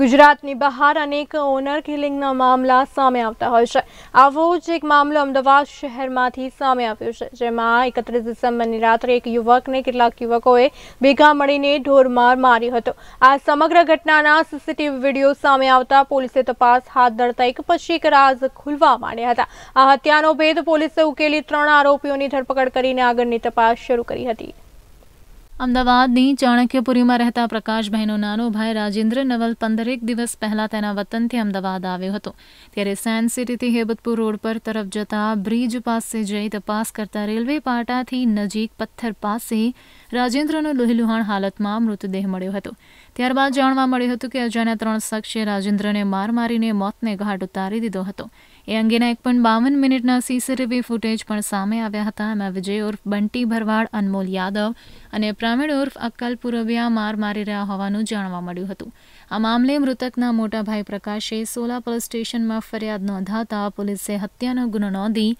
ગુજરાતની બહાર અનેક ઓનર કિલિંગના મામલા સામે આવતા હોય છે આવો જ એક મામલો અમદાવાદ શહેરમાંથી સામે આવ્યો છે જેમાં એકત્રીસ ડિસેમ્બરની રાત્રે એક યુવકને કેટલાક યુવકોએ ભેગા મળીને ઢોરમાર માર્યો હતો આ સમગ્ર ઘટનાના સીસીટીવી વિડીયો સામે આવતા પોલીસે તપાસ હાથ ધરતા એક પછી એક રાજ ખુલવા માંડ્યા હતા આ હત્યાનો ભેદ પોલીસે ઉકેલી ત્રણ આરોપીઓની ધરપકડ કરીને આગળની તપાસ શરૂ કરી હતી અમદાવાદની ચાણક્યપુરીમાં રહેતા પ્રકાશભાઈનો નાનો ભાઈ રાજેન્દ્ર નવલ પંદરેક દિવસ પહેલાં તેના વતનથી અમદાવાદ આવ્યો હતો ત્યારે સાયન્સ સિટીથી હેબતપુર રોડ પર તરફ જતા બ્રિજ પાસે જઈ તપાસ કરતા રેલવે પાટાથી નજીક પથ્થર પાસે રાજેન્દ્રનો લોહીલુહાણ હાલતમાં મૃતદેહ મળ્યો હતો ત્યારબાદ જાણવા મળ્યું હતું કે અજાણ્યા ત્રણ શખ્સે રાજેન્દ્રને માર મારીને મોતને ઘાટ ઉતારી દીધો હતો એ અંગેના એક પણ બાવન મિનિટના સીસીટીવી ફૂટેજ પણ સામે આવ્યા હતા એમાં વિજય ઉર્ફ બંટી ભરવાડ અનમોલ યાદવ અને ગ્રામીણ ઉર્ફ અક્કલ પુરબિયા માર મારી રહ્યા હોવાનું જાણવા મળ્યું હતું આ મામલે મૃતકના મોટાભાઈ પ્રકાશે સોલા પોલીસ સ્ટેશનમાં ફરિયાદ નોંધાતા પોલીસે હત્યાનો ગુનો નોંધી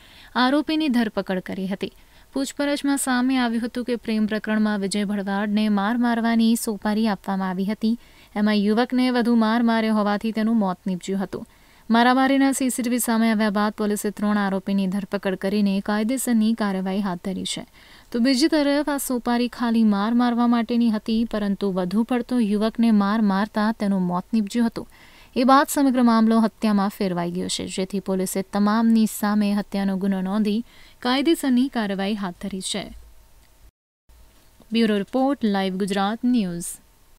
આરોપીની ધરપકડ કરી હતી પૂછપરછમાં સામે આવ્યું હતું કે પ્રેમ પ્રકરણમાં વિજય ભડવાડને માર મારવાની સોપારી આપવામાં આવી હતી એમાં યુવકને વધુ માર માર્યો હોવાથી તેનું મોત નીપજ્યું હતું મારામારીના સીસીટીવી સામે આવ્યા બાદ પોલીસે ત્રણ આરોપીની ધરપકડ કરીને કાયદેસરની કાર્યવાહી હાથ ધરી છે તો બીજી તરફ આ સોપારી ખાલી માર મારવા માટેની હતી પરંતુ વધુ પડતો યુવકને માર મારતા તેનું મોત નીપજ્યું હતું એ બાદ સમગ્ર મામલો હત્યામાં ફેરવાઈ ગયો છે જેથી પોલીસે તમામની સામે હત્યાનો ગુનો નોંધી કાયદેસરની કાર્યવાહી હાથ ધરી છે bureau report live Gujarat news